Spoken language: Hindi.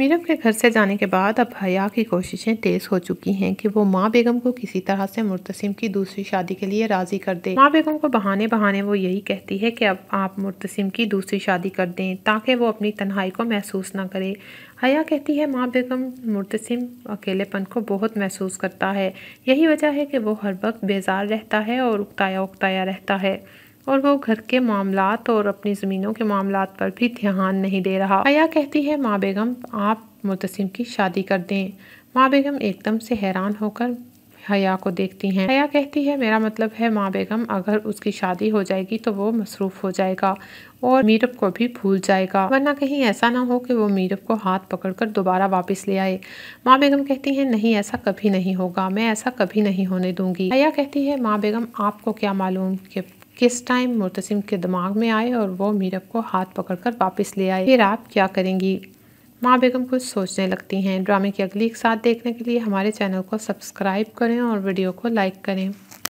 मीरम के घर से जाने के बाद अब हया की कोशिशें तेज़ हो चुकी हैं कि वो माँ बेगम को किसी तरह से मुर्तसिम की दूसरी शादी के लिए राज़ी कर दे माँ बेगम को बहाने बहाने वो यही कहती है कि अब आप मुर्तसिम की दूसरी शादी कर दें ताकि वो अपनी तन्हाई को महसूस ना करे हया कहती है माँ बेगम मुर्तसिम अकेलेपन को बहुत महसूस करता है यही वजह है कि वो हर वक्त बेजार रहता है और उगताया उगताया रहता है और वो घर के मामला और अपनी ज़मीनों के मामला पर भी ध्यान नहीं दे रहा हया कहती है माँ बेगम आप मुतसिम की शादी कर दें माँ बेगम एकदम से हैरान होकर हया को देखती हैं हया कहती है मेरा मतलब है माँ बेगम अगर उसकी शादी हो जाएगी तो वो मसरूफ़ हो जाएगा और मीरब को भी भूल जाएगा वरना कहीं ऐसा ना हो कि वो मीरब को हाथ पकड़कर दोबारा वापस ले आए माँ बेगम कहती हैं नहीं ऐसा कभी नहीं होगा मैं ऐसा कभी नहीं होने दूंगी हया कहती है माँ बेगम आपको क्या मालूम कि किस टाइम मुतसिम के दिमाग में आए और वो मीरब को हाथ पकड़कर वापस ले आए फिर आप क्या करेंगी माँ बेगम कुछ सोचने लगती हैं ड्रामे की अगली एक साथ देखने के लिए हमारे चैनल को सब्सक्राइब करें और वीडियो को लाइक करें